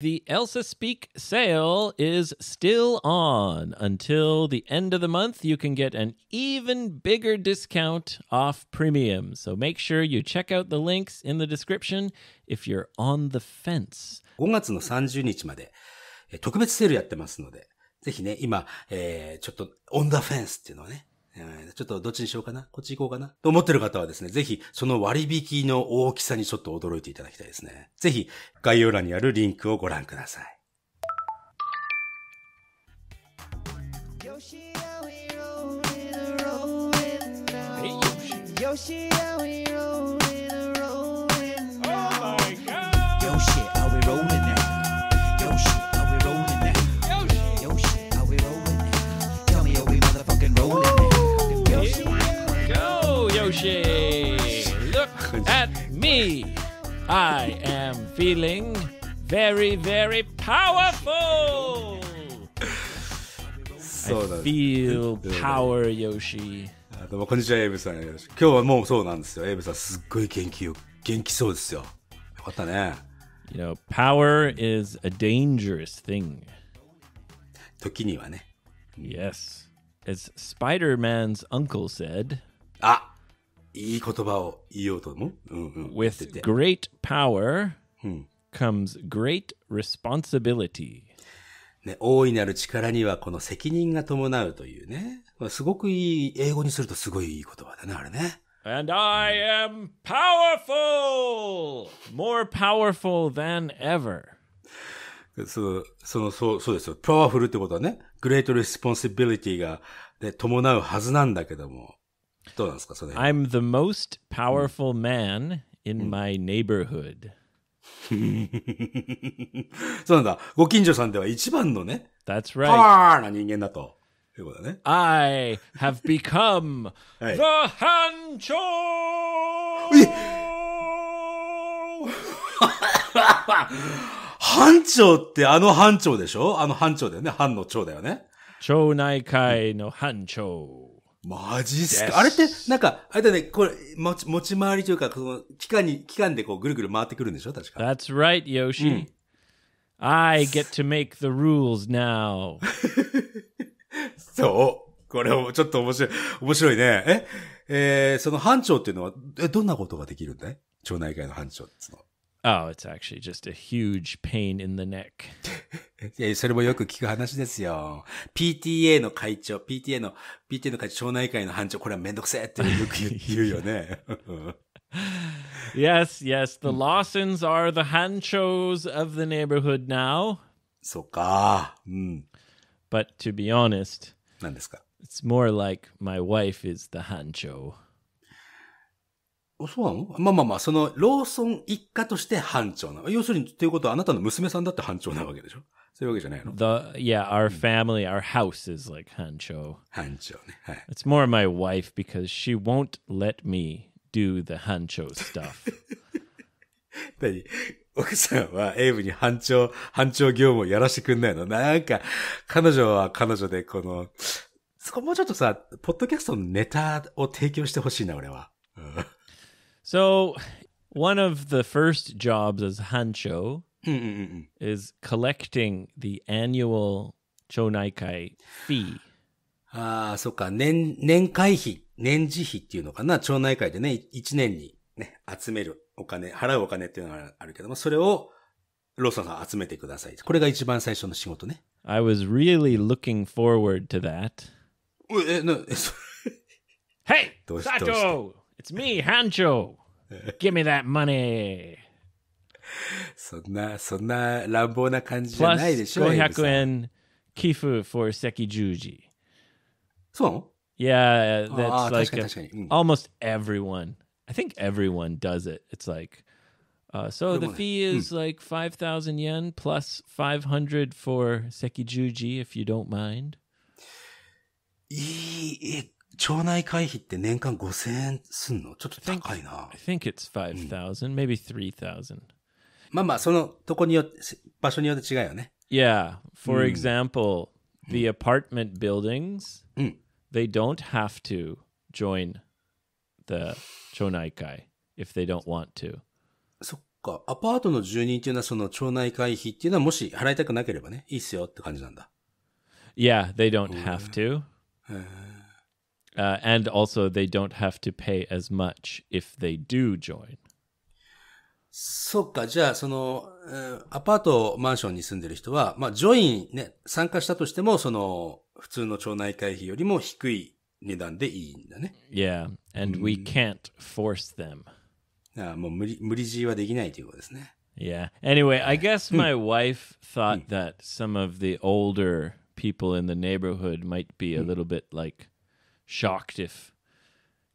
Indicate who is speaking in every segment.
Speaker 1: The Elsa Speak sale is still on. Until the end of the month, you can get an even bigger discount off premium. So make sure you check out the links in the description if you're on the fence. 5月の
Speaker 2: 30日まで特別セールやってますので、ぜひね、今、えー、ちょっとオンダフェンスっていうのをね、ちょっとどっちにしようかなこっち行こうかなと思ってる方はですね、ぜひその割引の大きさにちょっと驚いていただきたいですね。ぜひ概要欄にあるリンクをご覧ください。Yoshi
Speaker 1: I am feeling very, very powerful.
Speaker 2: そうだ I feel power, Yoshi. どうもこんにちは、エイブさん。今日はもうそうなんですよ。エイブさん、すっ
Speaker 1: ごい元気よ。元気そうですよ。よかったね。You know, power is a dangerous thing. 時にはね。Yes. As Spider Man's uncle said, あ ah! いい言葉を言
Speaker 2: おうと思う。うんうん、With
Speaker 1: great power comes great
Speaker 2: responsibility. ね、大いなる力にはこの責任が伴うというね。すごくいい、英語にするとすごいいい言葉だね、あれ
Speaker 1: ね。And I am powerful! More powerful than ever.
Speaker 2: その、その、そう、そうですよ。パワフルってことはね、Responsibility が、
Speaker 1: ね、伴うはずなんだけども、どうなんですかそれ I'm the most powerful man in my neighborhood.
Speaker 2: そうなんだ。ご近所さんでは一番のね、That's パ right. ワーな人間だと。いうことだね。
Speaker 1: I have become Hey. the Hancho! 班
Speaker 2: 長ってあの班長でしょあの班長だよね。班の長だよね。町内会の班長。
Speaker 1: マジっすかあれ
Speaker 2: って、なんか、あれだね、これ、持ち持ち回りというか、この期間に、期間でこうぐるぐる回ってくるんでしょ確
Speaker 1: か。That's right, Yoshi.、I get to make the rules now. そ
Speaker 2: う。これをちょっと面白い、面白いね。え、えーその班長っていうのは、え、どんなことができるんだい町内会の班長っいうのは。
Speaker 1: Oh, it's actually just a huge pain in the
Speaker 2: neck. いや、それもよく聞く話ですよ。PTA の会長、PTA の、PTA の会長、町内会の班長、これはめんどくせえってよく言うよね。
Speaker 1: yes, yes, the Lawsons are the hanchos of the neighborhood now. そうか。うん。But hmm. to be honest, 何ですか it's more like my wife is the hancho. そうな
Speaker 2: のまあまあまあ、その、ローソン一家として班長なの。要するに、っていうことはあなたの娘さんだって班長なわけでしょそういうわけじゃないの
Speaker 1: The, yeah, our family, our house is like 班長。班長ね。はい。It's more my wife because she won't let me do the 班長 stuff.
Speaker 2: 何 奥さんはエイブに班長、班長業務をやらしてくんないのなんか、彼女は彼女でこの、そこ
Speaker 1: もうちょっとさ、ポッドキャストのネタを提供してほしいな、俺は。So, one of the first jobs as Hancho is collecting the annual Chonaikai fee. あ
Speaker 2: あ、そっか。年、年会費、年次費っていうのかな。町内会でね、1年にね、集めるお金、払うお金っていうのがあるけども、それをローソンさん集めてくだ
Speaker 1: さい。これが一番最初の仕事ね。I was really looking forward to that. え、な、え、それ。Hey! どうした It's me, Hancho. Give me that money. そんな、そんな乱暴な感じじゃないでしょ。Plus 500円寄付 eh, for Sekijūji. Yeah, uh, ah, that's ah, like a, mm. almost everyone. I think everyone does it. It's like, uh, so the fee hmm. is like 5,000 yen plus 500 for Sekijuji, if you don't mind. It 町内会費って年間5000円すんのちょっと高いな。I think it's 5,000,、うん、maybe 3,000. まあまあ、
Speaker 2: そのとこによって、場所によって違うよね。
Speaker 1: Yeah, for example,、うん、the apartment buildings,、うん、they don't have to join the 町内会 if they don't want to. そっか、アパートの住人っていうのはその町内会費っていうのはも
Speaker 2: し払いたくなければね、いいっすよって感じなんだ。
Speaker 1: Yeah, they don't have to. へー Uh, and also, they don't have to pay as much if they do join. そっ
Speaker 2: か、じゃあ、その、えー、アパート、マンションに住んでる人は、まあ、ジョインね、参加したとしても、その、普通の町内会費よりも低い値段でいいんだね。
Speaker 1: Yeah, and we hmm. can't force them. ああ、もう無
Speaker 2: 理、無理強いはできないということですね。
Speaker 1: Yeah. Anyway, I guess hmm. my wife thought hmm. that some of the older people in the neighborhood might be a little bit like shocked if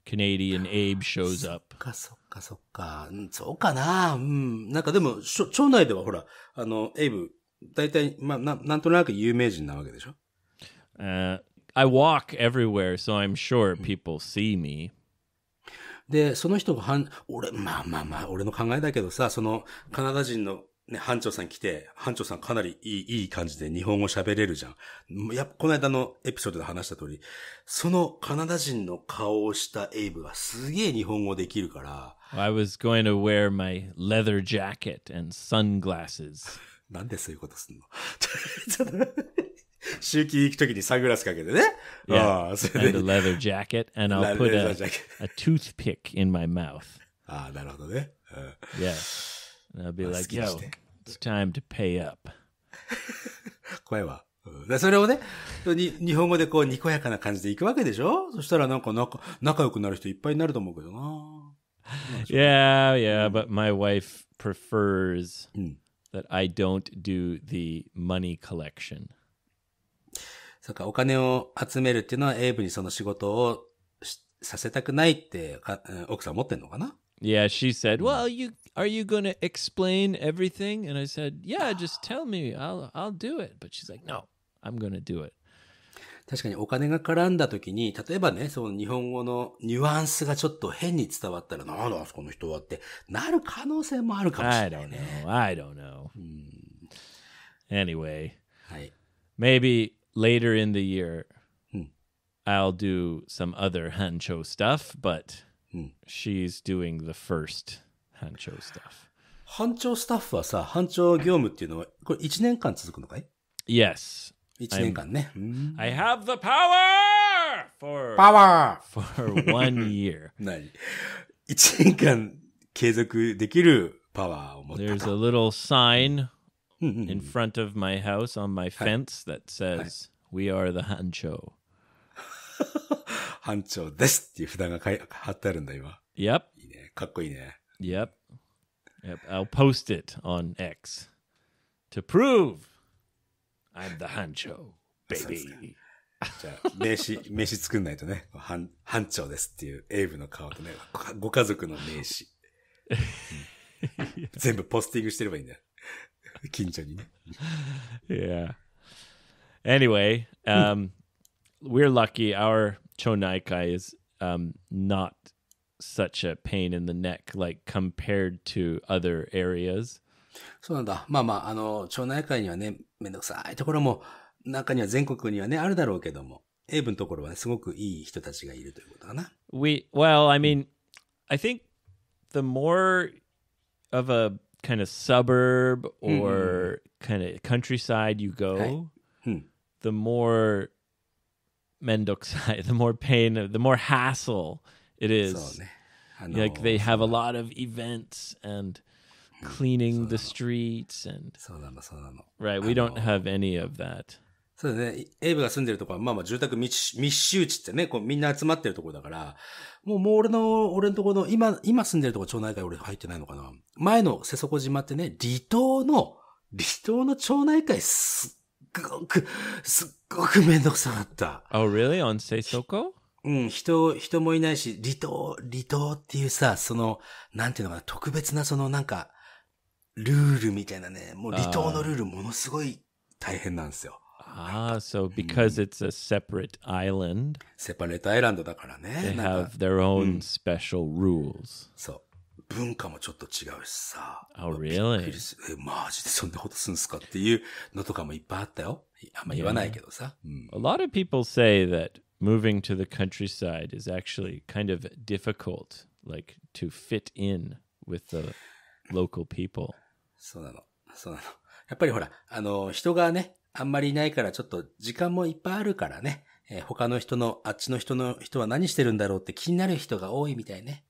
Speaker 1: Canadian Abe shows up.
Speaker 2: かそっかそっか。そうかな。うん。なんかでも、町内ではほら、あの、エイブ、大体、まあ、ななんとなく有名人なわけでしょ、
Speaker 1: uh, ?I walk everywhere, so I'm sure people see me.
Speaker 2: で、その人がはん、俺、まあまあまあ、俺の考えだけどさ、そのカナダ人のね、班長さん来て、班長さんかなりいい、いい感じで日本語喋れるじゃん。やっぱこの間のエピソードで話した通り、そのカナダ人の顔をしたエイブがすげえ日本語できるから。
Speaker 1: I was going to wear my leather jacket and sunglasses. なんでそういうことすんの 周期行くときにサングラスかけてね。Yeah. ああ、それで。And a leather jacket, and I'll put a, a toothpick in my mouth.
Speaker 2: ああ、なるほどね。うん、yeah. And I'll be like, yo,
Speaker 1: it's time to pay up.
Speaker 2: 声は。で、それをね、日本語でこう、にこやかな感じでいくわけでしょそしたらなんか仲、仲良くなる人いっぱいになると思うけどな。
Speaker 1: Yeah, yeah, but my wife prefers that I don't do the money collection. そっか、お金を集めるっていうのはエイブにその仕事をさせたくないってか奥さん持ってんのかな Yeah, she said, mm. "Well, you are you going to explain everything?" And I said, "Yeah, just tell me. I'll I'll do it." But she's like, "No, I'm going to do it." 確かにお金が絡ん
Speaker 2: だ時に、例えばね、その日本語のニュアンスがちょっと変に伝わったら、なんだあそこの人はってなる可能性もあるかもしれない、ね。I
Speaker 1: don't know. I don't Anyway, はい。maybe later in the year, hmm. I'll do some other Hancho stuff, but Hmm. She's doing the 1st hancho Hancho stuff. one year. ?Yes. Hmm. I have the power for,
Speaker 2: power for one
Speaker 1: year. 何 ?1 年間継続できるパワーを持った。There's a little sign hmm, in front of my house on my fence that says, We are the Hancho. 班長ですっていう札が貼ってあるんだ、今。Yep. いいね。かっこいいね。Yep. Yep. I'll post it on X to prove I'm the h a baby. じゃあ、名刺、名
Speaker 2: 刺作んないとね、班班長ですっていうエイブの顔とね、ご家族の名刺。
Speaker 1: 全部ポスティングしてればいいんだよ。近所にね。yeah. Anyway, um, we're lucky. Our Chonaikai is um, not such a pain in the neck like compared to other areas.
Speaker 2: そうなんだ。まあまあ、あの、町内会にはね、めんどくさいところも、中には全国にはね、あるだろうけども、英文のところは、ね、すごくいい人たちがいるという
Speaker 1: ことかな。We, well, I mean, I think the more of a kind of suburb hmm, hmm, hmm. or kind of countryside you go, the more 面倒くさい the more pain the more hassle it is like they have a lot of events and cleaning the streets and right we don't
Speaker 2: have any of that そうだね。エイブが住んでるとこは、まあまあ住宅密集地ってね、こうみんな集まってるとこだから、もうもう俺の、俺のところの、今、今住んでるとこ町内会俺入ってないのかな。前の瀬底島ってね、離島の、離島の町内会すごく、すっごくめんどくさかった。Oh, really? On Seisoko? うん、人、人もいないし、離島、離島っていうさ、その、なんていうのかな、特別なそのなんか、ルールみたいなね、もう離島のルールものすごい大変なんですよ。
Speaker 1: Ah, so because it's a separate island, separate island だからね。They have their own special rules. そう。
Speaker 2: 文化もちょっと違うしさ。
Speaker 1: Oh, really? え、マジでそんなことすんすかっていう
Speaker 2: のとかもいっぱいあったよ。あんま言わないけどさ。う
Speaker 1: ん、A lot of people say that moving to the countryside is actually kind of difficult, like to fit in with the local people. そうなの。そうなの。
Speaker 2: やっぱりほら、あの、人がね、あんまりいないからちょっと時間もいっぱいあるからね。えー、他の人の、あっちの人の人は何してるんだろうって気になる人が多いみたいね。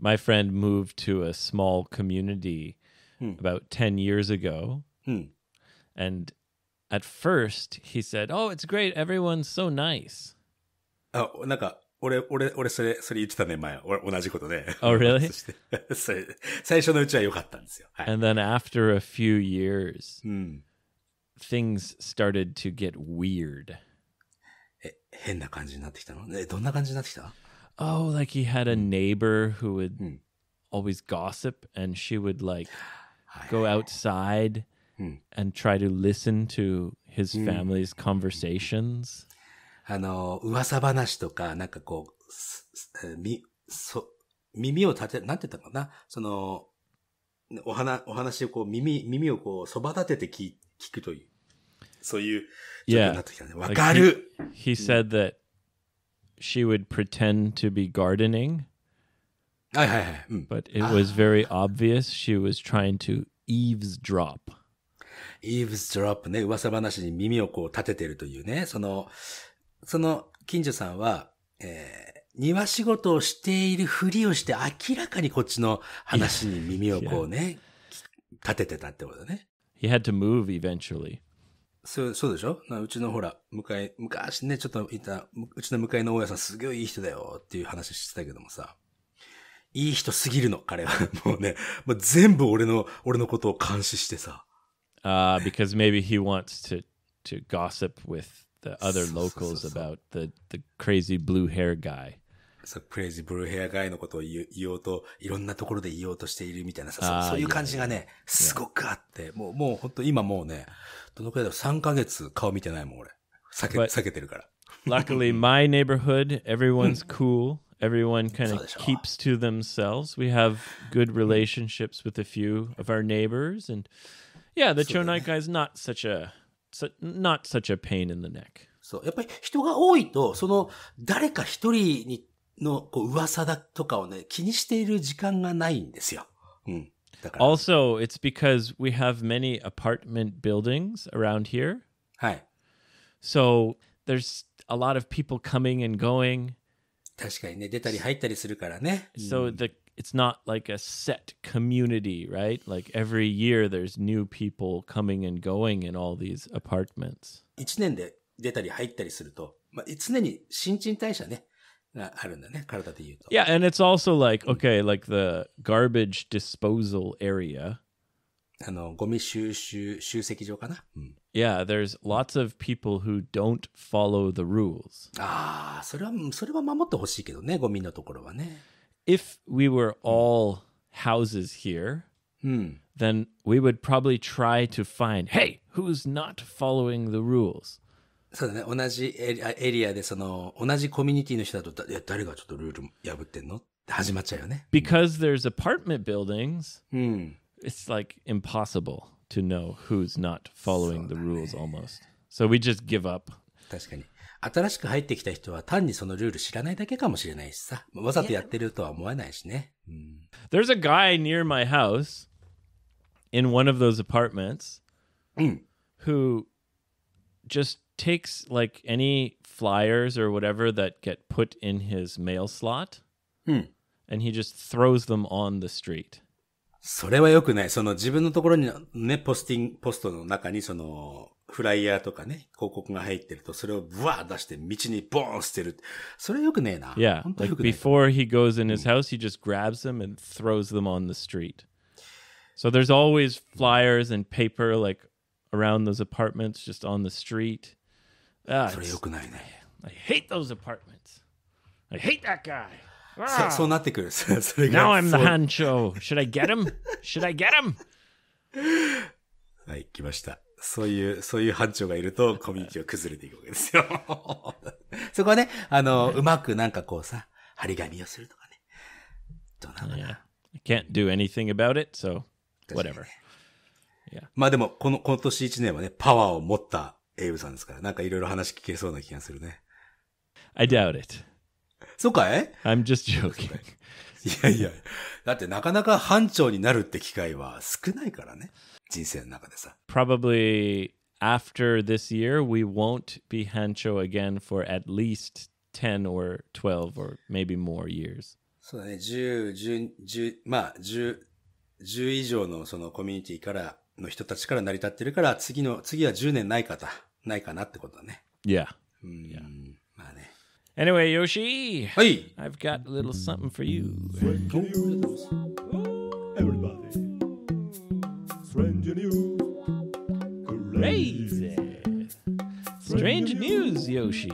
Speaker 1: my friend moved to a small community hmm. about 10 years ago. Hmm. And at first he said, Oh, it's great. Everyone's so nice. Oh, なんか、俺、俺、俺、それ、それ言ってたね、前。俺、同じことね。Oh, really? そし
Speaker 2: て、それ、最初のうちは良かったんですよ。
Speaker 1: はい。And then after a few years,、うん、things hmm. started to get weird. え、変な感じになってきたの
Speaker 2: え、どんな感じになってきた
Speaker 1: Oh, like he had a hmm. neighbor who would hmm. always gossip, and she would like go outside hmm. and try to listen to his family's conversations. he said that she would pretend to be gardening. Mm. but it was ah. very obvious she was trying to eavesdrop.
Speaker 2: イーブスドロップね、噂話に耳をこう立ててるというね、その、その近所さんは、えー、庭仕事をしているふりをして明らか
Speaker 1: にこっちの話に耳をこうね、立ててたってことね。He had to move eventually.
Speaker 2: そう、そうでしょうちのほら、向かい、昔ね、ちょっといた、うちの向かいの大家さんすげえいい人だよっていう話してたけどもさ、いい人すぎるの、彼は。もうね、もう全部俺の、俺のことを監視してさ。
Speaker 1: ああ、because maybe he wants to, to gossip with the other locals about the, the crazy blue hair guy. そう、crazy
Speaker 2: blue hair guy のことを言おうと、いろんなところで言おうとしているみたいなさ、そういう感じがね、すごくあって、もう、もう本当今
Speaker 1: もうね、どのくらいだ ?3 ヶ月顔見てないもん、俺。避け、避けてるから。Luckily, my neighborhood, everyone's cool. Everyone kind of keeps to themselves. We have good relationships with a few of our neighbors, and
Speaker 2: yeah, the Chonai
Speaker 1: guy is not such a su- not such a pain in the neck. そう。やっぱり人が多いと、その、誰か一人にのこう噂だとかをね、気にしている時間がないんですよ。うん。Also, it's because we have many apartment buildings around here. Hi. So there's a lot of people coming and going. So the it's not like a set community, right? Like every year there's new people coming and going in all these apartments.
Speaker 2: 1年で出たり入ったりすると、まあ、常に新陳代謝ね、yeah,
Speaker 1: and it's also like okay, like the garbage disposal area. Yeah, there's lots of people who don't follow the rules. If we were all houses here, then we would probably try to find, hey, who's not following the rules?
Speaker 2: そうだね。同じエリアで、そ
Speaker 1: の、同じコミュニティの人だと、いや、誰がちょっとルール破ってんのって始まっちゃうよね。Because there's apartment buildings,、うん、it's like impossible to know who's not following the rules almost. So we just give up. 確かに。新しく入ってきた人は単にそのルール知らないだけかもしれないしさ。わざとやってるとは思わないし
Speaker 2: ね。うん、
Speaker 1: there's a guy near my house in one of those apartments、うん、who just takes like any flyers or whatever that get put in his mail slot hmm. and he just throws them on the street. それは良くない。その自分のところにね、ポスティング、ポスト
Speaker 2: の中にその、フライヤーとかね、広告が入ってると、それをブワー出して道にボーン捨てる。それ良くねえな。
Speaker 1: Yeah, like before he goes in his hmm. house, he just grabs them and throws them on the street. So there's always flyers and paper like around those apartments, just on the street. それよくないね。I hate those apartments. I hate that guy. そそうなってくる。それ Now が I'm the h n c h o Should I get him? Should I get him? はい、来ま
Speaker 2: した。そういう、そういう班長がいるとコミュニティは崩れていくわけですよ。そこはね、あの、うまくなんかこうさ、張り紙をするとかね。どうなのかな Yeah. I can't do anything about it, so whatever. まあでも、この、今年一年はね、パワーを持ったエイブさんですから、なんかいろいろ話聞けそうな気がするね。I doubt it. そうかい ?I'm just joking. いやいや、
Speaker 1: だってなかなか班長になるって機会は少
Speaker 2: ないからね。人生の中でさ。
Speaker 1: Probably after this year, we won't be h a n c again for at least 10 or 12 or maybe more years.
Speaker 2: そうだね、10、10、10まあ、10、10以上のそのコミュニティからの人たちから成り立ってるから、次の、次は10年ないかと。ないかなってことだね。
Speaker 1: Yeah. yeah. まあね。Anyway, Yoshi! はい !I've got a little something for you. Crazy! Strange news, Yoshi!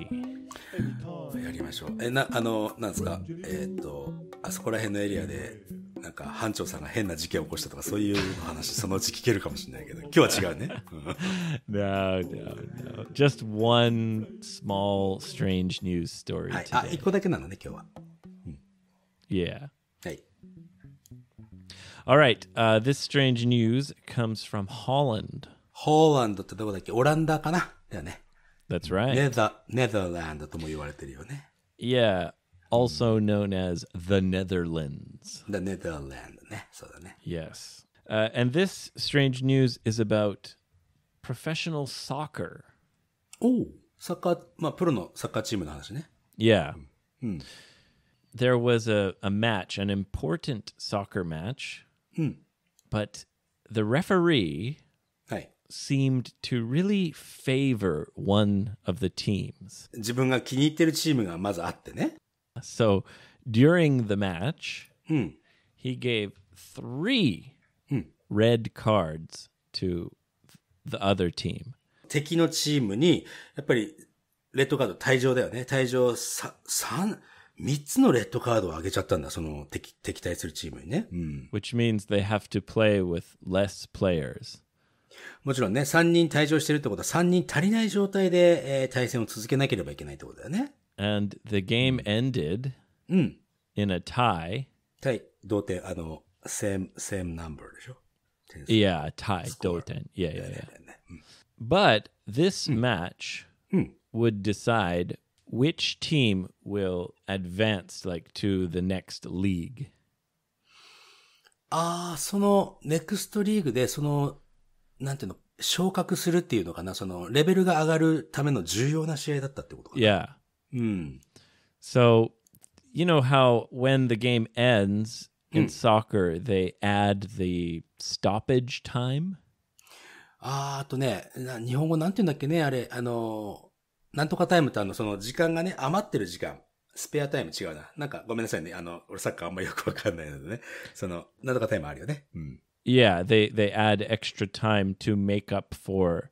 Speaker 2: やりましょう。え、な、あの、なんですかえっ、ー、と、あそこら辺のエリアでなんか班長さんが変な事件を起こしたとか、そういう話、そのうち聞けるかもしれないけど、今日は違うね。
Speaker 1: no, no, no. Just one small strange news story. はい、あ、一個だけなの
Speaker 2: ね、今日は。うん、yeah. はい。
Speaker 1: All right,、uh, this strange news comes from Holland. Holland ってどこだっけオランダかなだよね。That's right. ネザ、ネザーランドとも言
Speaker 2: われてるよね。
Speaker 1: Yeah. also known as the Netherlands. The
Speaker 2: Netherlands. yes.
Speaker 1: Uh, and this strange news is about professional soccer. Oh, soccer. Yeah. Hmm. Hmm. There was a, a match, an important soccer match, hmm. but the referee seemed to really favor one of the teams. 自分が気に入ってるチームがまずあってね。So during the match, hmm. he gave three hmm. red cards to the other team. 敵のチームに、やっぱり、レッドカード退場だよね。退
Speaker 2: 場三、三つのレッドカードをあげちゃったんだ。その敵、敵対するチームにね。
Speaker 1: うん、Which means they have to play with less players. もちろんね、
Speaker 2: 三人退場してるってことは三人足りない状態で、えー、対戦を続けなければいけないってことだよね。
Speaker 1: And the game ended うん。in a tie.
Speaker 2: はい。同点、
Speaker 1: あの、same, same number でしょ Yeah, tie, 同点。Yeah, yeah, yeah. But this match would decide which team will advance like to the next league. ああ、その、ネクストリーグで、その、なんていうの、昇
Speaker 2: 格するっていうのかな、その、レベルが上がるための重要な試合だったってこ
Speaker 1: とかな。Yeah. Mm. So, you know how when the game ends in mm. soccer, they add the stoppage time? ああ
Speaker 2: とね、日本語なんて言うんだっけね、あれ、あの、なんとかタイムとあの、その時間がね、余ってる時間。スペアタイム違うな。なんかごめんなさいね。あの、俺サッカーあんまよくわかんないのでね。その、なんとかタイムあるよね。うん。
Speaker 1: Yeah, ah, they, they add extra time to make up for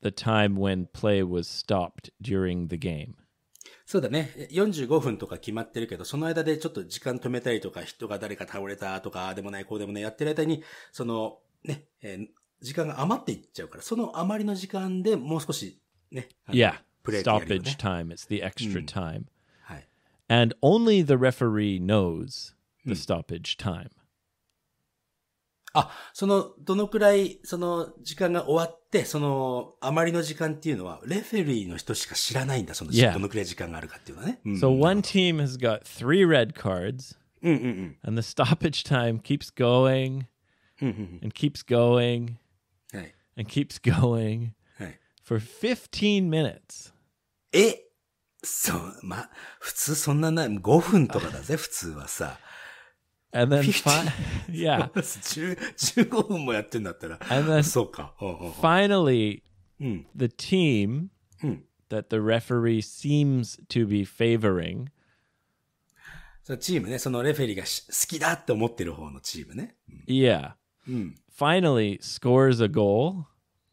Speaker 1: the time when play was stopped during the game.
Speaker 2: そうだね。45分とか決まってるけど、その間でちょっと時間止めたりとか、人が誰か倒れたとか、でもない、こうでもない、やってる間に、その、ね、えー、時間が余っていっちゃうから、その余りの時間でもう少し、ね。Yeah. Stoppage
Speaker 1: time. It's the extra time. And only the referee knows the stoppage time.
Speaker 2: あ、その、どのくらい、その、時間が終わって、その、あまりの時間っていうのは、レフェリーの人しか知らないんだ、その、yeah. どのくらい時間がある
Speaker 1: かっていうのはね。So one team has got three red cards, and the stoppage time keeps going, and keeps going, and keeps going, for 15 minutes. えそ
Speaker 2: う、ま、普通そんなない、5分とかだぜ、普通はさ。And then fi- y e 15分もやってんだったら。
Speaker 1: a n そうか。finally, the team that the referee seems to be favoring
Speaker 2: そのチームね、そのレフェリーが好きだって思ってる方のチームね。
Speaker 1: Yeah. Finally scores a goal.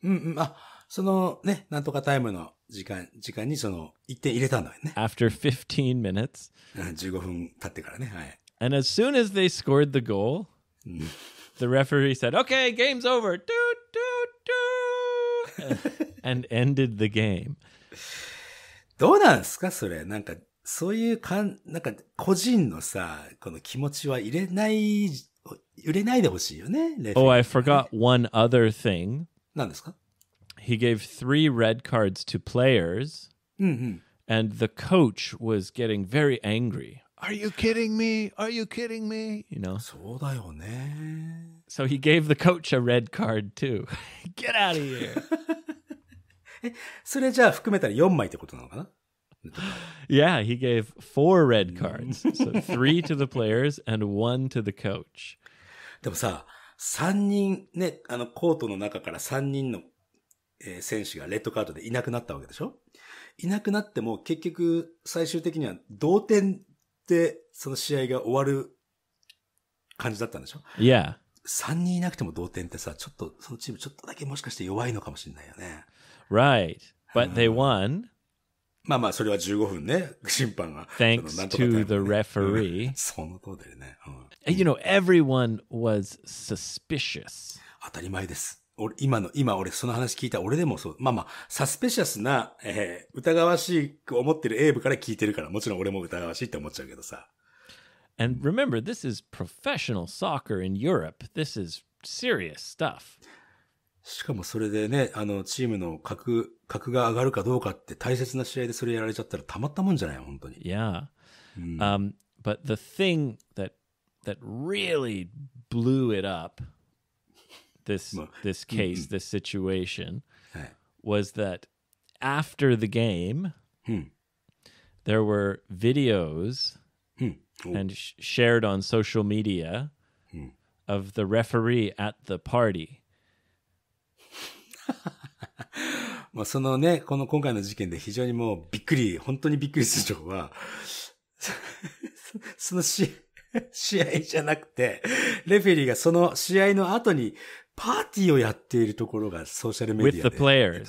Speaker 1: う
Speaker 2: んうん。あ、そのね、なんとかタイムの時間、時間にその1点入れたんだよね。After
Speaker 1: 15 minutes.
Speaker 2: 15分経ってからね。はい。
Speaker 1: And as soon as they scored the goal, mm. the referee said, "Okay, game's over." Doo,
Speaker 2: doo, doo,
Speaker 1: and ended the game. Oh, I forgot one other thing. 何ですか He gave three red cards to players. うんうん。And mm-hmm. the coach was getting very angry Are you kidding me? Are you kidding me? You know. そうだよね。So he gave the coach a red card too. Get out of here.
Speaker 2: え、それじゃあ含めたら4枚ってことなのかな
Speaker 1: Yeah, he gave four red cards. So three to the players and one to the coach. でもさ、3人ね、あのコートの中から3人の、
Speaker 2: 選手がレッドカードでいなくなったわけでしょいなくなっても結局最終的には同点、その試合が終わる感じだったんでしょ y e a 3人いなくても同点ってさ、ちょっと、そのチームちょっとだけもしかして弱いのかもしれないよね。
Speaker 1: Right. But they won. まあまあ、それは15分ね、審判が。Thanks to the referee. その通りね。よね。You know,
Speaker 2: everyone was suspicious. 当たり前です。俺、今の、今俺その話聞いた俺でもそう、まあまあ、サスペシャスな、えー、疑わしく思ってるエイブから聞
Speaker 1: いてるから、もちろん俺も疑わしいって思っちゃうけどさ。And remember, this is professional soccer in Europe. This is serious stuff. しかもそれでね、
Speaker 2: あの、チームの格、格が上がるかどうかって大切な試合でそれやられちゃったらたまったもんじゃない、本当に。
Speaker 1: Yeah.、うん um, but the thing that, that really blew it up this this mm-hmm. case, this situation, was that after the game, hmm. there were videos hmm. and sh- shared on social media hmm. of the referee at the party.
Speaker 2: まあそのね、この今回の事件で非常にもうびっくり、本当にびっくりする情報は、その試合じゃなくて、レフェリーがその試合の後に パーティーをやっているところがソーシャルメディアで。With the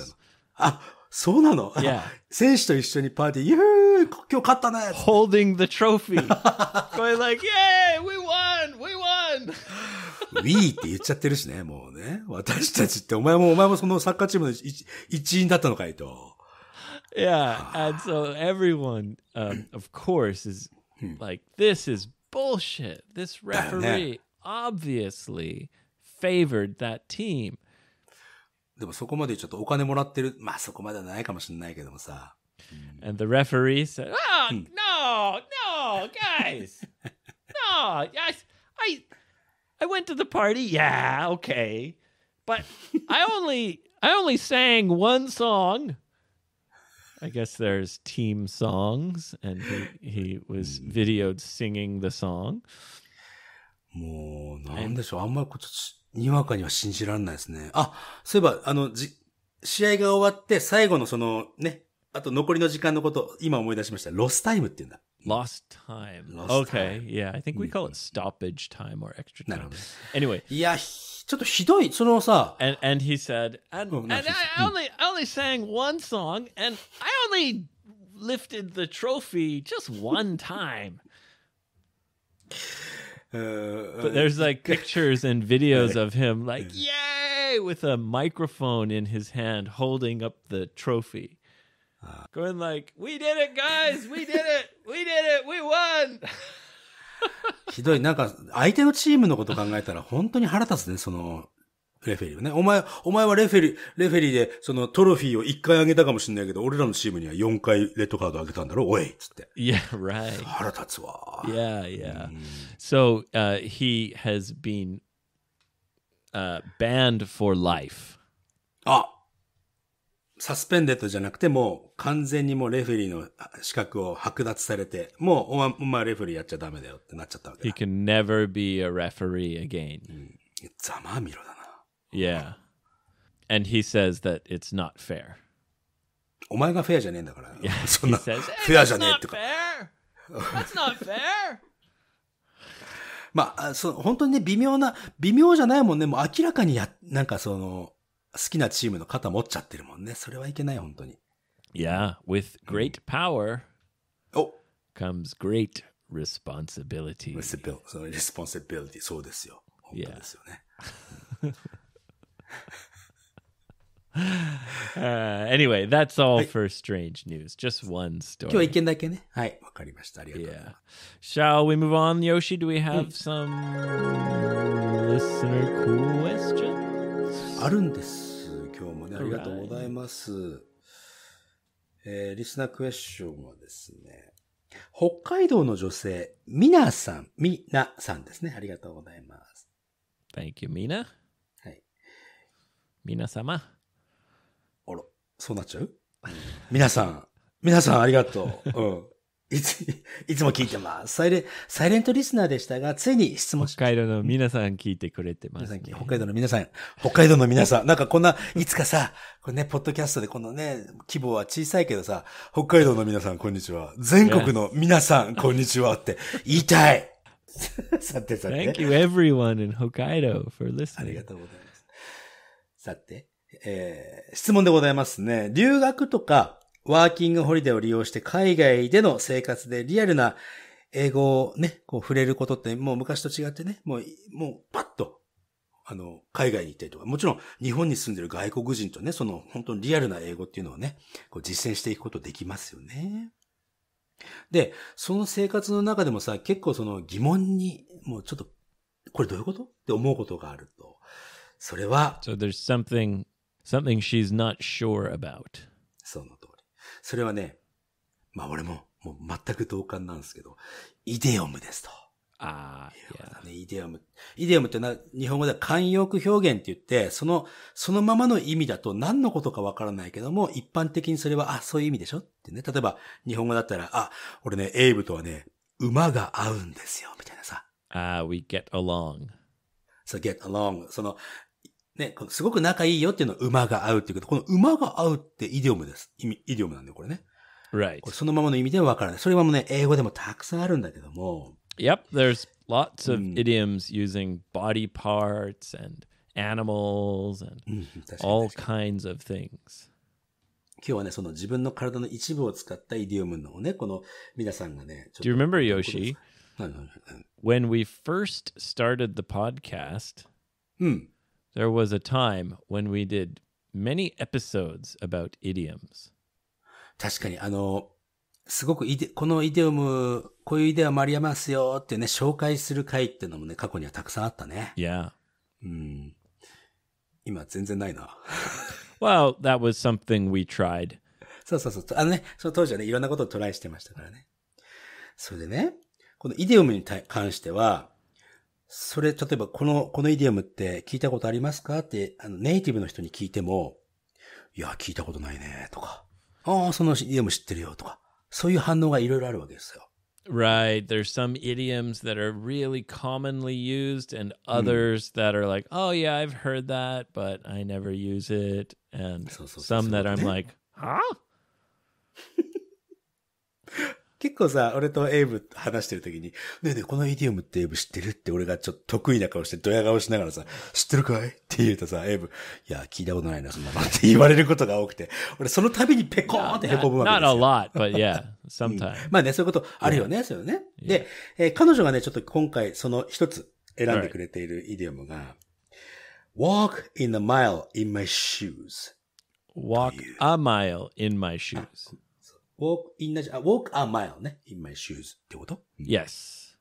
Speaker 2: players. あ、そうなの、yeah. 選手と一緒にパーティー、イェーイ今日勝ったね !Holding the trophy!
Speaker 1: going like, yeah! We won! We won!
Speaker 2: We って言っちゃってるしね、もうね。私たちって、お前も、お前もそのサッカーチームの一一員だったの
Speaker 1: かいと。Yeah, and so everyone, um, of course, is like, this is bullshit. This referee, obviously. favored that team. でもそこ
Speaker 2: までちょっとお金もらってる。まあそこまではないかもしれないけどもさ。And the referee said, Oh, hmm.
Speaker 1: no, no, guys. no, yes, I, I went to the party. Yeah, okay. But I only, I only sang one song. I guess there's team songs, and he, he was hmm. videoed singing the song.
Speaker 2: もう、なんでしょう。あんまりこっち、にわかには信じられないですね。あ、そういえば、あの、じ、試合が終わって最後のそのね、あと残りの時間のこと、今思い出しました。ロスタイムっ
Speaker 1: て言うんだ。Lost time. Lost okay. Time. Yeah. I think we call it stoppage time or extra time. Anyway. ちょっとひどい、そのさ。And, and he said, and, and I, only, I only sang one song, and I only lifted the trophy just one time.
Speaker 2: but there's like pictures and videos of
Speaker 1: him like yay with a microphone in his hand holding up the trophy going like we did it guys we did it we did it we won ひどい。なんか、相手のチー
Speaker 2: ムのこと考えたら本当に腹立つね、その、レフェリーね。お前、お前はレフェリー、レフェリーで、そのトロフィーを一回あげたかもしれないけど、俺らのチームには四回レッドカードあげたんだろおいっつ
Speaker 1: って。Yeah, right. 腹立つわ。Yeah, yeah. So, uh, he has been uh, banned for life. あ
Speaker 2: サスペンデッドじゃなくて、もう完全にもうレフェリーの資格を剥奪されて、もうお前、お前レフェリーやっちゃダメだよってなっちゃっ
Speaker 1: たわけだ。He can never be a referee again.、うん、
Speaker 2: ざまみろだ
Speaker 1: Yeah. And he says that it's not fair. お前
Speaker 2: がフェアじゃねえんだか
Speaker 1: ら。Yeah, そん he
Speaker 2: that's not
Speaker 1: That's not fair.
Speaker 2: まあ、あそう、本当にね、微妙な、微妙じゃないもんね。もう明らかにや、なんかその、好きなチームの肩
Speaker 1: 持っちゃってるも
Speaker 2: んね。それはいけない、本当に。
Speaker 1: yeah, with great power comes great responsibility. レスポンセビリティ、そうですよ。本当 Yeah. uh, anyway, that's all for strange news. Just one story. Yeah. Shall we move on, Yoshi? Do we have some listener questions? あるんで
Speaker 2: す。今日もね、ありがとうございます。えー、リスナークエスチョンはですね、北海道の女性、みなさん、みなさんですね。ありがとうございます。Thank you, Mina. 皆様。あら、そうなっちゃう皆さん、皆さんありがとう。うん。いつ、いつも聞いてます。サイレサイレントリスナーでしたが、ついに質問北海道の皆さん聞いてくれてます、ね、北海道の皆さん、北海道の皆さん、なんかこんな、いつかさ、これね、ポッドキャストでこのね、規模は小さいけどさ、北海道の皆さん、こんにちは。全国の
Speaker 1: 皆さん、こんにちはって言いたい さてさて。Thank you everyone in Hokkaido for listening. ありがとうございます。さて、え
Speaker 2: ー、質問でございますね。留学とかワーキングホリデーを利用して海外での生活でリアルな英語をね、こう触れることってもう昔と違ってね、もう、もうパッと、あの、海外に行ったりとか、もちろん日本に住んでる外国人とね、その本当にリアルな英語っていうのをね、こう実践していくことできますよね。で、その生活の中でもさ、結構その疑問に、もうちょっと、こ
Speaker 1: れどういうことって思うことがあると。それは So there's something something she's not sure about. その通り。それはね、まあ俺ももう
Speaker 2: 全く同感なんですけど、イデオムですと。ああ、yeah. イデオム。イデオムってな、日本語では慣用句表現って言って、その、そのままの意味だと何のことかわからないけども、一般的にそれは、あ、そういう意味でしょってね。例えば、日本語だったら、あ、俺ね、エイブとはね、馬が合うんですよ、みたいな
Speaker 1: さ。ああ、we get along.
Speaker 2: そう、get along. その、ね、すごく仲いいよっていうのは馬が合うっていうけど、この馬が合うってイディオムです。意味、イディオムなんだよ、これね。Right. これそのままの意味ではわからない。それはもうね、英語でもたくさんあるんだけど
Speaker 1: も。Yep, there's lots of idioms using body parts and animals and all kinds of things.
Speaker 2: 今日はね、その自分の
Speaker 1: 体の一部を使ったイディオムのね、この皆さんがね。Do you remember, Yoshi? When we first started the podcast, うん。There was a time when we did many episodes about idioms. 確かに、あの、すごくイデ、こ
Speaker 2: のイデオム、こういうイデオムありますよってね、紹介する回っていうのもね、過去にはたくさんあったね。
Speaker 1: Yeah. うん。
Speaker 2: 今、全然ないな。
Speaker 1: well, that was something we tried.
Speaker 2: そうそうそう。あのね、その当時はね、いろんなことをトライしてましたからね。それでね、このイデオムに関しては、それ、例えばこの、このイディアムって聞いたことありますかって、あの、ネイティブの人に聞いても、いや、聞いたことないね、とか、ああ、そのイディアム知ってるよ、とか、そういう反応がいろいろ
Speaker 1: あるわけですよ。Right. There's some idioms that are really commonly used and others that are like, oh, yeah, I've heard that, but I never use it. And some that I'm like, huh?
Speaker 2: 結構さ、俺とエイブ話してる時に、ねえねえ、このイディオムってエイブ知ってるって俺がちょっと得意な顔してドヤ顔しながらさ、知ってるかいって言うとさ、エイブ、いや、聞いたことないな、そんなのって言われることが多くて、俺その度にペコーンってこむわけですよ。Not a lot, but yeah,
Speaker 1: sometimes. ま
Speaker 2: あね、そういうことあるよね、そうよね。で、えー、彼女がね、ちょっと今回その一つ選んでくれているイディオムが、walk in a mile in my shoes.
Speaker 1: walk a mile in my shoes.
Speaker 2: walk in a, walk a mile ね。in my shoes ってこと
Speaker 1: ?Yes.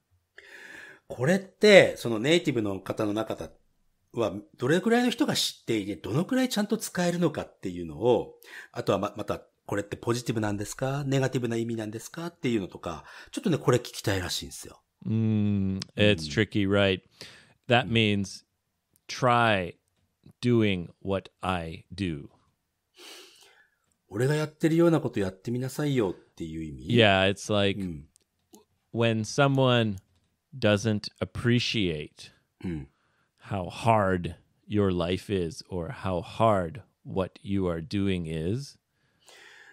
Speaker 1: これって、そのネイティ
Speaker 2: ブの方の中は、どれくらいの人が知っていて、どのくらいちゃんと使えるのかっていうのを、あとはま、また、これってポジティブなんですかネガティブな意味なんですかっていうのとか、ちょっとね、これ聞きたいらしいんですよ。
Speaker 1: Mm, it's tricky, right? That means try doing what I do.
Speaker 2: 俺がやってるようなことやってみなさいよっていう意味。
Speaker 1: Yeah, it's like、うん、when someone doesn't appreciate、うん、how hard your life is or how hard what you are doing is.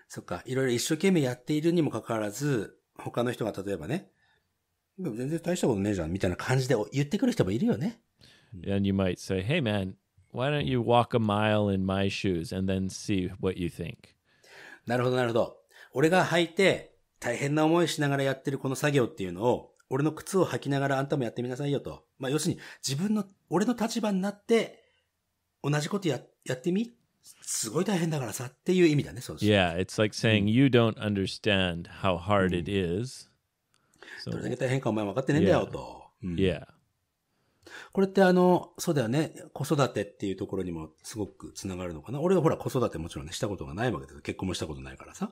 Speaker 2: そっか、いろいろ一生懸命やっているにもかかわらず、
Speaker 1: 他の人が例えばね、でも全然大したことねえじゃんみたいな感じで言ってくる人もいるよね。And you might say, hey man, why don't you walk a mile in my shoes and then see what you think? なるほど、なるほど。俺が履いて、大変な思い
Speaker 2: しながらやってるこの作業っていうのを、俺の靴を履きながらあんたもやってみなさいよと。まあ、要するに、自分の、俺の立場になって、同じことや、やってみすごい大変だからさっていう意味だね、そうです。
Speaker 1: Yeah, it's like saying、うん、you don't understand how hard it is.、
Speaker 2: うん so, どれだけ大変かお前分かってねえんだよ
Speaker 1: と。Yeah.
Speaker 2: これってあの、そうだよね、子育てっていうところにもすごくつながるのかな。俺はほら子育てもちろんね、したことがないわけです。結婚もしたことないからさ。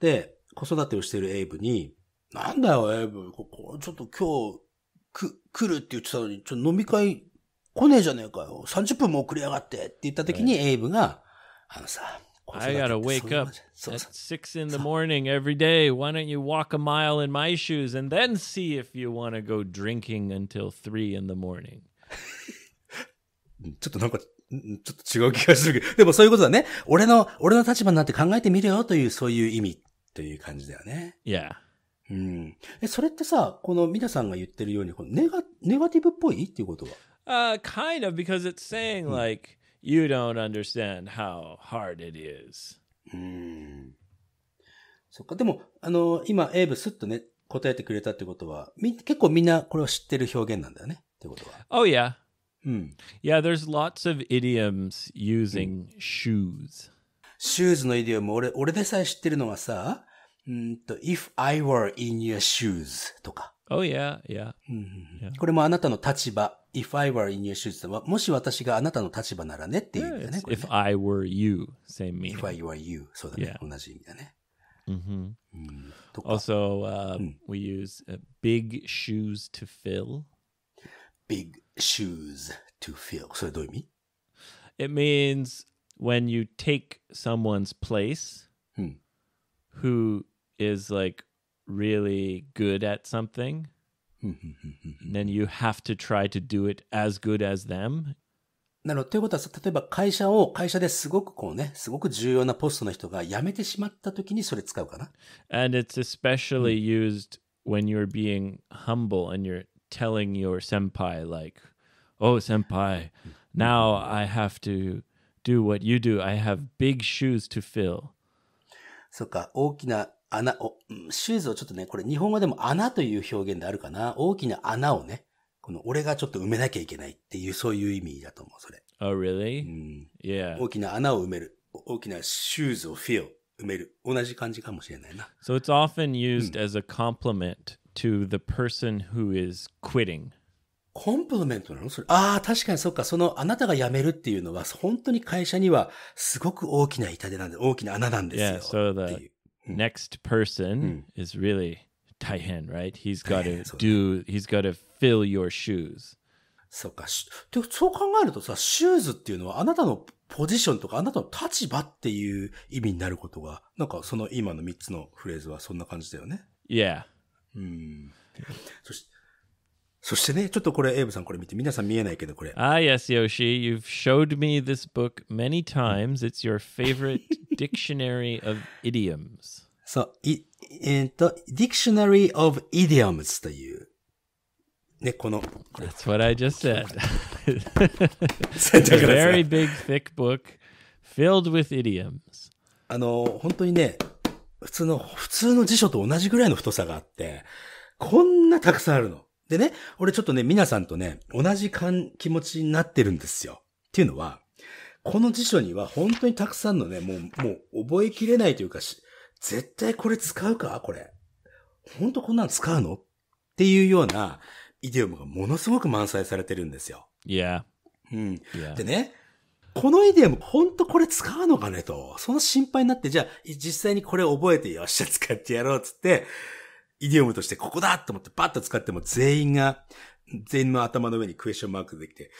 Speaker 2: で、子育てをしているエイブに、なんだよ、エイブ、ここ、ちょっと今日、く、来るって言ってたのに、ちょっと飲み会来ねえじゃねえかよ。30分も遅れやがってって言った時に、エイブが、あ
Speaker 1: のさ、I gotta wake up at six in the morning every day. Why don't you walk a mile in my shoes and then see if you want to go drinking until three in the morning? ちょっとなんか、ちょっと違う気がするけど、でもそういうことだね。
Speaker 2: 俺の、俺の立場になって考えてみるよという、そういう意味という感じだよね。Yeah. kind
Speaker 1: of, because it's saying hmm. like, you don't understand how hard it is. うん。そっか。でも、あの、今、エイブ
Speaker 2: スッとね、答えてくれたってことは、み結構みんなこれを知ってる表現なんだよね。ってこ
Speaker 1: とは。Oh, yeah. うん。Yeah, there's lots of idioms using、shoes.
Speaker 2: シューズのイディオム、俺、俺でさえ知ってるのはさ、うんと、if I were
Speaker 1: in your shoes とか。Oh, yeah,
Speaker 2: yeah. Mm-hmm. Yeah. これもあなたの立場。If I were in your shoes は、もし私があなたの立場ならねっていう意味だね。
Speaker 1: Yeah, ね if I were you, same meaning. If I were you, そうだね。Yeah. 同
Speaker 2: じ意味だね。Mm-hmm.
Speaker 1: うん、also, mm-hmm. uh, うん、we mm. use uh, big shoes to fill. Big shoes to fill. それどういう意味 It means when you take someone's place, place、うん、who hmm. is like really good at something, mm-hmm. then you have to try to do it as good as them.
Speaker 2: And it's especially
Speaker 1: mm. used when you're being humble and you're telling your senpai, like, oh, senpai, mm-hmm. now I have to do what you do. I have big shoes to fill.
Speaker 2: そうか、大きな穴を、シューズをちょっとね、これ日本語でも穴という表現であるかな。大きな穴をね、この俺がちょっと埋めなきゃいけないっていう、そういう意味だと思う、それ。Oh, really? うん。Yeah. 大きな穴を埋める。大きなシューズを fill。埋める。同じ感じかもしれない
Speaker 1: な。So it's often used、うん、as a compliment to the person who is quitting.
Speaker 2: コンプメントなのそれ。ああ、確かにそっか。その、あなたが辞めるっていうのは、本当に会社にはすごく大きな痛手
Speaker 1: なんで、大きな穴なんですよ。Yeah, so the next person mm. is really Taihen, right? He's got to do, he's got to fill your shoes. そうか。
Speaker 2: でそう考えるとさ、シューズっていうのはあなたのポジションとかあなたの立場っていう意味になることが、なんかその今の3つのフレーズはそんな感じだよね。Yeah. うん。そして、そしてね、ちょっとこれ、エイブさんこれ見て、皆さん見えないけど、これ。
Speaker 1: Ah, yes, Yoshi, you've showed me this book many times. It's your favorite dictionary of idioms. そう、えー、っと、Dictionary of Idioms という。ね、この。That's what I just
Speaker 2: said. It's a very big, thick book filled with idioms. あの、本当にね、普通の、普通の辞書と同じぐらいの太さがあって、こんなたくさんあるの。でね、俺ちょっとね、皆さんとね、同じ感気持ちになってるんですよ。っていうのは、この辞書には本当にたくさんのね、もう、もう覚えきれないというかし、絶対これ使うかこれ。本当こんなの使うのっていうようなイデオムがものすごく満載されてるんですよ。いや。うん。でね、このイデアム、ほんとこれ使うのかねと、その心配になって、じゃあ、実際にこれ覚えて、よっしゃ、使ってやろうっつって、イディオムとしてここだと思ってパッと使っても全員が、全員の頭の上にクエスチョンマ
Speaker 1: ークできて、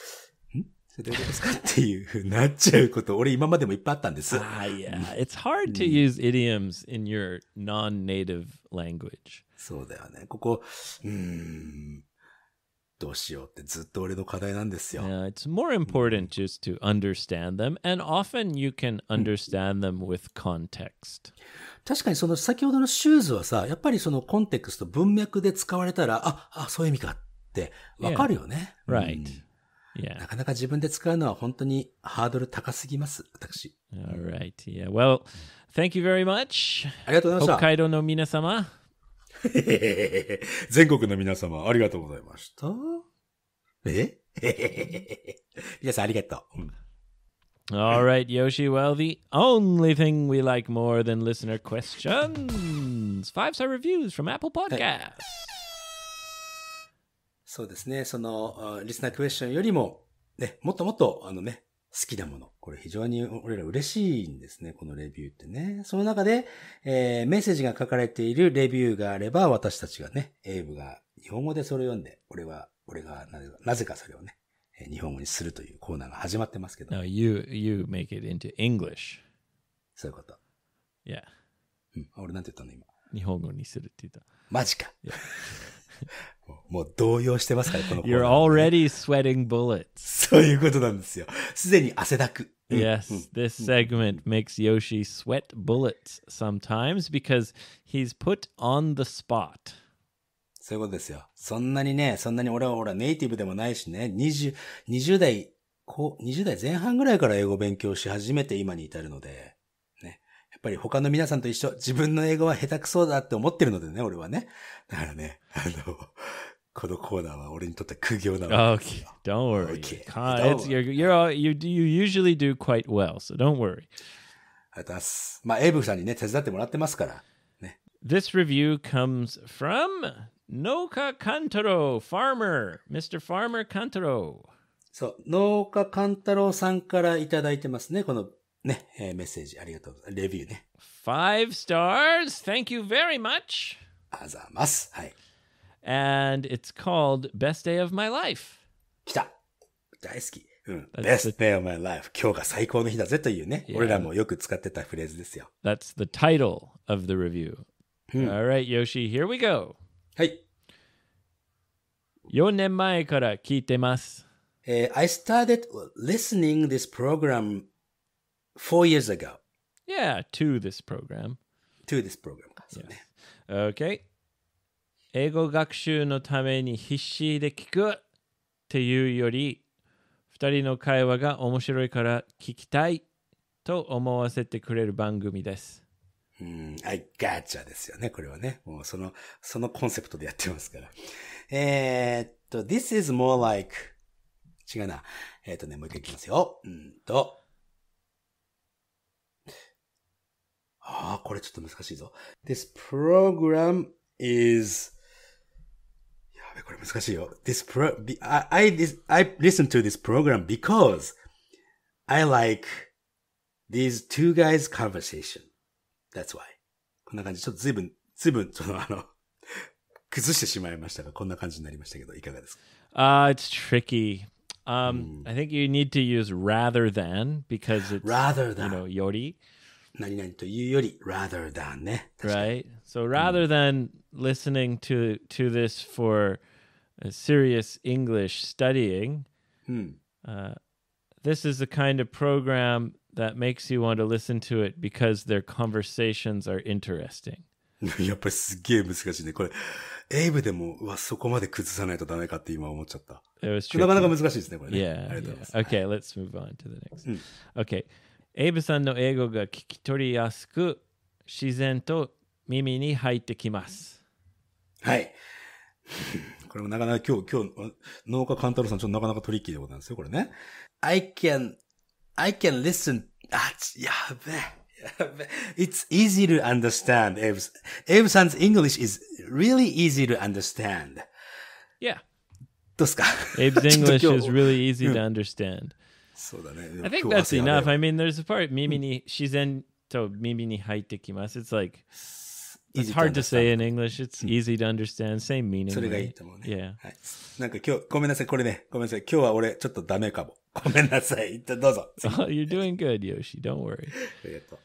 Speaker 1: どういうことですか
Speaker 2: っていうふうになっちゃうこ
Speaker 1: と、俺今までもいっぱいあったんです。h yeah. It's hard to use idioms in your non-native language. そうだよね。ここ、うん、どうしようってずっと俺の課題なんですよ。Yeah, it's more important just to understand them, and often you can understand them with context. 確かにその先ほどのシューズはさ、やっぱりそのコ
Speaker 2: ンテクスト、文脈で使われたら、あ、あ、そういう意味かってわかるよね。Yeah. Right.、
Speaker 1: Yeah. なかなか自分で使うのは本当にハードル高すぎます、私。Alright. Yeah. Well, thank you very much. ありがとうございました。北海道の皆様。
Speaker 2: 全国の皆様、ありがとうございました。え
Speaker 1: Yes, ありがとう。All right, Yoshi. Well, the only thing we like more than listener questions five star reviews from
Speaker 2: Apple Podcasts. そうですね。その、リスナークエスチョンよりも、ね、もっともっと、あのね、好きなもの。これ非常に俺ら嬉しいんですね、このレビューってね。その中で、えー、メッセージが書かれているレビューがあれば、私たちがね、エイブが日本語でそれを読んで、俺は、俺がなぜかそれをね、日本語にするというコーナーが始まってますけど。No,
Speaker 1: you, you make
Speaker 2: it into English. そういうこと。いや。うん、俺なんて言ったの今。日本語にするって言った。マジか。もう動揺してますから、この
Speaker 1: コーナー。You're already sweating bullets. そういうことなんですよ。すでに汗だく。Yes, this segment makes Yoshi sweat bullets sometimes because he's put on the spot. そういうことですよ。そんなにね、そんなに俺は俺はネイティブでもないしね、
Speaker 2: 20, 20代こう、20代前半ぐらいから英語勉強し始めて今に至るので、ぱり他の皆さんと一緒、自分の英語は下手くそだって思ってるのでね、俺はね。だからね、あの、このコーナーは俺にとって苦行なわけですよ。
Speaker 1: Okay, don't worry. Okay. Don't worry. You're, you're, you, you usually do quite well, so don't worry. ありがとうございます。まあ、エイブさんにね、手伝ってもらってますから。ね、This review comes from Noka Kantaro, farmer, Mr. Farmer Kantaro. そう、農家勘太郎さんからいただいてますね、このね、えー、メッ
Speaker 2: セージありがとうございます。レビュー
Speaker 1: ね。Five stars! Thank you very much! あざます。はい。And it's called Best Day of My Life. 来た大好き。うん。That's Best Day of My Life.
Speaker 2: 今日が最高の日だぜというね。Yeah. 俺らもよく
Speaker 1: 使ってたフレーズですよ。That's the title of the review. Alright, Yoshi, here we go. はい。4年前から聞いてます。
Speaker 2: Uh, I started listening this program four years ago.
Speaker 1: Yeah, to this program. To this program か。Yes. Okay. 英語学習のために必死で聞くっていうより、2人の会話が面白いから聞きたいと思わせてくれる番組です。うん、I gotcha ですよね、これはね。もうその、
Speaker 2: そのコンセプトでやってますから。えー、っと、This is more like 違うな。えっ、とね、もう一回いきますよ。うんと。ああ、これちょっと難しいぞ。This program is やべ、これ難しいよ。This pro, I, I, i I listen to this program because I like these two guys conversation. That's why. こんな感じ。ちょっとずいぶん、ずいぶん、そのあの、崩してしまいましたが、こんな感じになりましたけど、いかがですか
Speaker 1: あ uh, it's tricky. Um, mm. I think you need to use rather than because it's rather than you know, より。何々というより rather than ね。Right? So rather than listening to, to this for serious English studying, hmm. uh, this is the kind of program that makes you want to listen to it because their conversations are interesting.
Speaker 2: やっぱりすげえ難しいね。これ、エイブでも、うわ、そこまで崩さないとダメかって今思っちゃった。
Speaker 1: なかなか難しいですね、これね。Yeah, yeah. Okay, let's move on to the next. Hmm. Okay, エイブさんの英語が聞き取りやすく自然と耳に入ってきます。
Speaker 2: はい。これもなかなか今日、今日、農家勘太郎さん、ちょっとなかなかトリッキーでございますよ、これね。I can, I can listen, あ、っやべやべ It's easy to understand, Abe's, Abe さん 's English is
Speaker 1: really easy to understand. Yeah. どうすか Abe's English is really easy to understand. そうだね。I think that's enough. I mean, there's a part, 耳に、自然と耳に入ってきます。It's like, it's hard to say in English. It's hmm. easy to understand. Same meaning. それがいいと思うね。Yeah. Oh, you're doing good, Yoshi. Don't worry. ありがとう。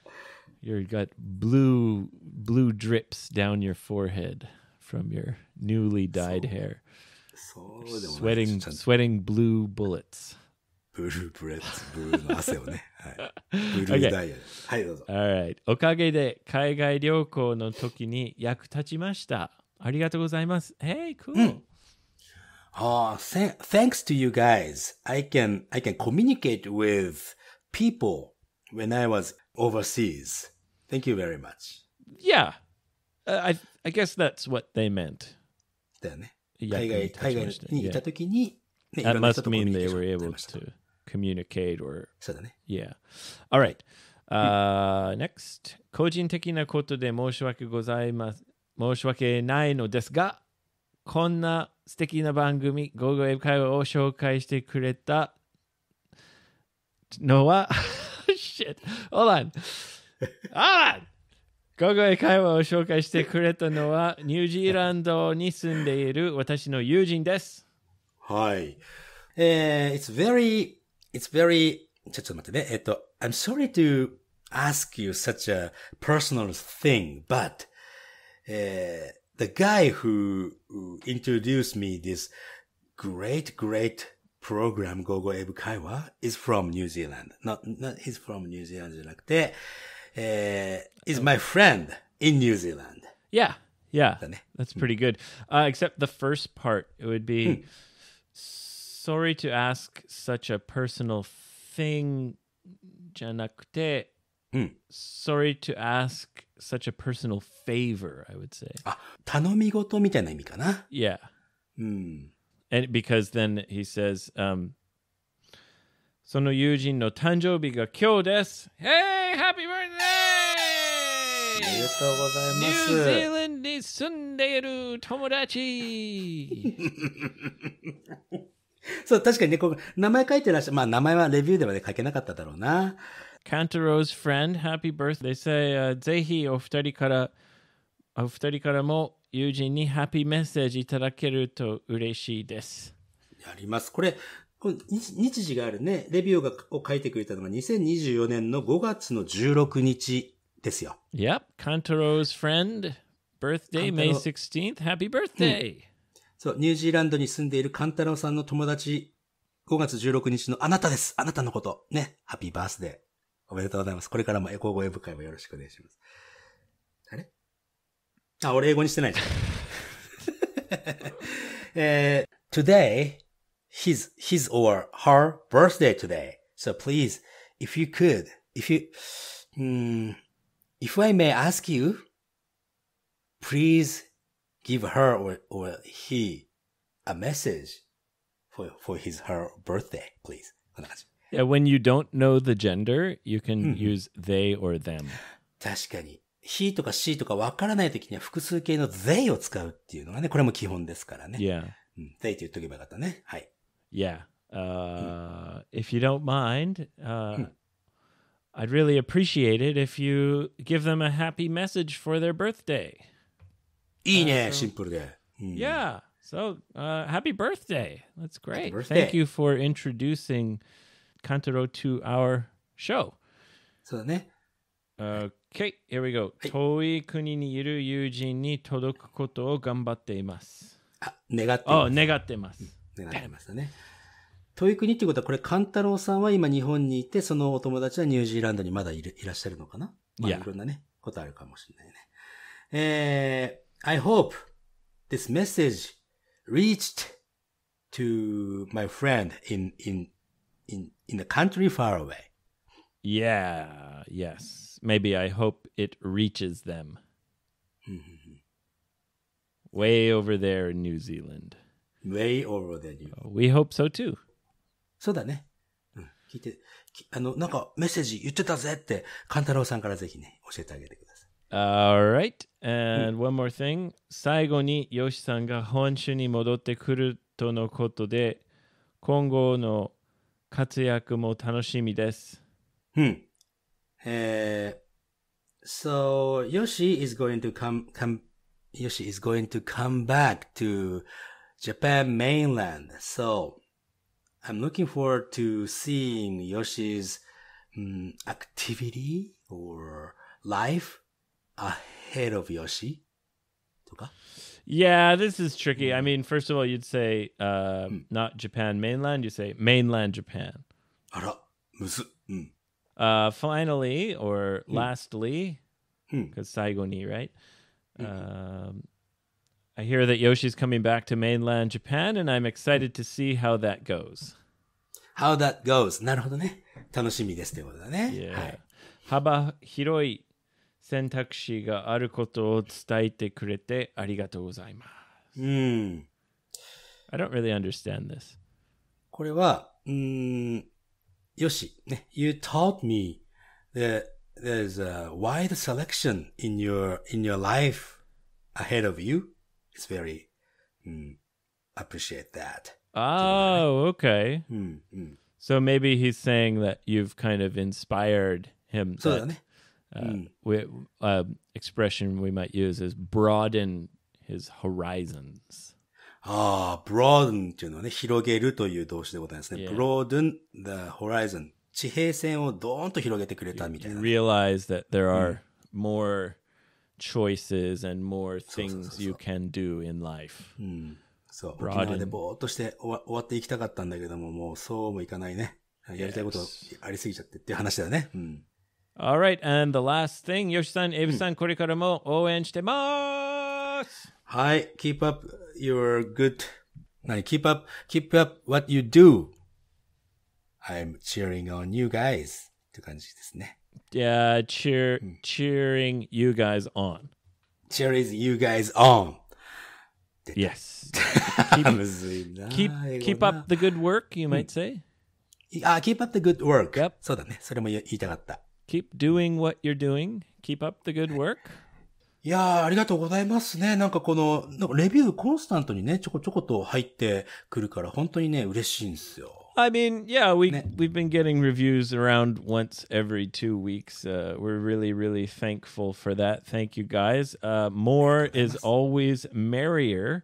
Speaker 1: You've got blue, blue drips down your forehead from your newly dyed hair. そうでもない。Sweating, sweating blue bullets. ブルーブレッツ、ブルーの汗をね。はい、ブルーダイヤル。Okay. はい、どうぞ。Alright. おかげで海外旅行の時に役立ちました。ありがとうございます。Hey, cool.、うん Oh, th a n k s to you guys,
Speaker 2: I can I can communicate with people when I was overseas. Thank you very much.
Speaker 1: Yeah, uh, I I guess that's what they meant. だよね。海外海外にた時に、ね、That must mean they were able to. communicate or そうだね。yeah all right、uh, next 個人的なことで申し訳ございます申し訳ないのですがこんな素敵な番組、ゴーゴー英会話を紹介してくれたのは、shit, hold on, hold on! ゴーゴー英会話を紹介してくれたのは、ニュージーランドに住んでいる私の友人です。はい。え
Speaker 2: ー、it's very it's very, i am sorry to ask you such a personal thing, but, uh, the guy who introduced me this great, great program, Gogo Eb Kaiwa, is from New Zealand. Not, not, he's from New Zealand is my
Speaker 1: friend in New Zealand. Yeah. Yeah. That's pretty good. Uh, except the first part, it would be, hmm sorry to ask such a personal thing, Janakute. Mm. Sorry to ask such a personal favor, I would say. あ、頼み事みたいな意味かな。Yeah. Ah, mm. And because then he says, um, その友人の誕生日が今日です。Hey, happy birthday! ありがとうございます。ニュージーランドに住んでいる友達 そう、確かにね、こ
Speaker 2: う、名前書いてらっしゃる。まあ、名前はレビューではね、書けなかっただろうな。
Speaker 1: c a n t ー r o s friend, happy birthday. Say,、ぜひお二人から、お二人からも友人にハッピーメッセージいただけると嬉しいです。やります。これ、こ
Speaker 2: の日時があるね、レビューがを書いてくれたのが2024年の5月の16日ですよ。
Speaker 1: Yep, c a n t ー r o s friend, birthday May
Speaker 2: 16th, happy birthday!、うんそう、ニュージーランドに住んでいるカンタロウさんの友達、5月16日のあなたです。あなたのこと。ね。ハッピーバースデー。おめでとうございます。これからもエコ語英語会もよろしくお願いします。あれあ、俺英語にしてないじゃん。えー、today, his, his or her birthday today. So please, if you could, if you, um, if I may ask you, please give her or, or he a message for, for his her birthday, please.
Speaker 1: Yeah, when you don't know the gender, you can mm-hmm. use they or them. 確かに。he とか she とかわからないときには複数形の they を使う
Speaker 2: っていうのがね、これも基本ですからね。Yeah. うん、they って言っとけばよかったね。はい。
Speaker 1: Yeah. Uh, if you don't mind, uh, hmm. I'd really appreciate it if you give them a happy message for their birthday. いいね、シンプルで。Yeah. So, uh, happy birthday. That's great. t h a n k you for introducing Kantaro to our show. そうだね。Okay, here we go. 遠い国にいる友人に届くことを頑張っています。
Speaker 2: あ、願ってます。願ってます。願ってますね。遠い国っていうことは、これ、勘太郎さんは今日本にいて、そのお友達はニュージーランドにまだいるいらっしゃるのかな、まあ、いろんなね、ことあるかもしれないね。えー、I hope this message reached to my friend in
Speaker 1: in in in the country far away. Yeah, yes. Maybe I hope it reaches them. Mm-hmm. Way over there in New Zealand. Way over there. Oh, we hope so too.
Speaker 2: そうだね。うん、聞いて、あの、なんかメッセージ言ってたぜって、カンタロウさんからぜひね、教えてあげ
Speaker 1: てください。all right. Hmm. And one more thing. 最後に、ヨシさんが本州に戻ってくるとのことで、今後の活躍も楽しみです。Hmm.
Speaker 2: Uh, eh, so Yoshi is going to come come Yoshi is going to come back to Japan mainland. So I'm looking forward to seeing Yoshi's um, activity or life ahead of Yoshi.
Speaker 1: Yeah, this is tricky. I hmm. mean, first of all, you'd say uh, mm. not Japan mainland. You say mainland Japan. Mm. Uh, finally, or mm. lastly, because hmm. Saigo ni, right? Hmm. Um, I hear that Yoshi's coming back to mainland Japan, and I'm excited to see how that goes. How that goes. Haba hiroi. 選択肢があることを伝えてくれてありがとうございます。うん。I don't really understand this.
Speaker 2: これは、うん、よし、ね、You taught me that there's a wide selection in your, in your life ahead of you. It's very, うん、appreciate mm, that.
Speaker 1: Oh, okay. Mm, mm. So maybe he's saying that you've kind of inspired him. そうだね。uh, we, uh, expression we might use is broaden his horizons.
Speaker 2: ああ、broaden っていうのはね、広げるという動詞でございますね。Yeah. broaden the horizon. 地平線をどーんと広げて
Speaker 1: くれたみたいな。You realize that there are more choices and more things you can do in life. うん。そう、Broaden. 沖縄で
Speaker 2: ぼーっとして終わ終わっていきたかったんだけども、もうそうもいかないね。やりたいことありすぎちゃってっていう話だよね。う
Speaker 1: ん。All right, and the last thing, Yoshi-san, Eva-san, mo
Speaker 2: Hi, keep up your good. Keep up, keep up what you do.
Speaker 1: I'm cheering on you guys. yeah, cheer, hmm. cheering you guys on. Cheering you guys on. Yes. keep, keep, keep up the good work, you hmm. might say.
Speaker 2: Ah, keep up the good work. Yep. So that's it keep doing what you're
Speaker 1: doing. Keep up the good work.
Speaker 2: いやー、ありがとうございますね。なんかこの、なんかレビューコンスタントにね、ちょこちょこと入ってくるから、本当にね、嬉しいんですよ。
Speaker 1: I mean, yeah, we we've been getting reviews around once every two weeks. Uh, we're really, really thankful for that. Thank you, guys. Uh, more is always merrier.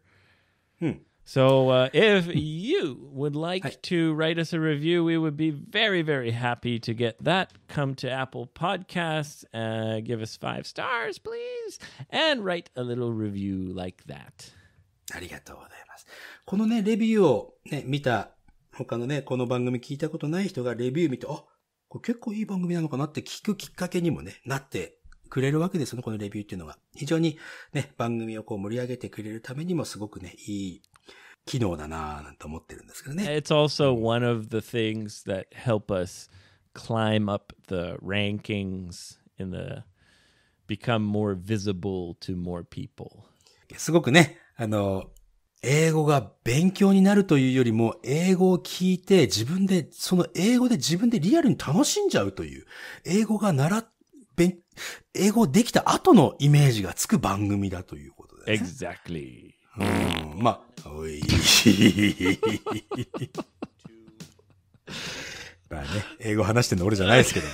Speaker 1: Hmm. So uh, if you would like to write us a review, we would be very, very happy to get that. Come to Apple Podcasts, uh, give us five stars, please, and write a little review like that.
Speaker 2: ありがとうございます。
Speaker 1: このね、レビューをね、見た、他のね、この
Speaker 2: 番組聞いたことない人がレビュー見て、あ、これ結構いい番組なのかなって聞くきっかけにもね、なってくれるわけですよね、このレビューっていうのが。非常にね、番組をこう盛り上げてくれるためにもすごくね、いい機能だなぁなんて思ってるんです
Speaker 1: けどね。It's also one of the things that help us climb up the rankings in the become more visible to more people. すごくね、
Speaker 2: あの、英語が勉強になるというよりも、英語を聞いて自分で、その英語で自分でリアルに楽しんじゃうという、英語が習っ、英語できた後のイメージがつく番組だということです、ね。Exactly. うん、まあ、おい。まあね、英語話してんの俺じゃないですけども。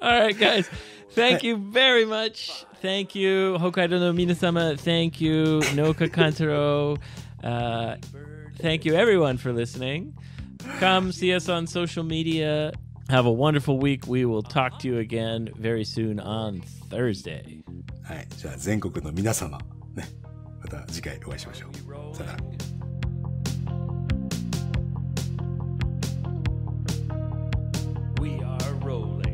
Speaker 1: Alright, guys. Thank you very much. Thank you, Hokkaido no minasama. Thank you, Noka Kantaro. Uh, thank you, everyone, for listening. Come see us on social media. Have a wonderful week. We will talk to you again very soon on Thursday. はい、じゃあ
Speaker 2: 全国の皆様。
Speaker 1: た次回お会いしましょう。さよなら。we are rolling.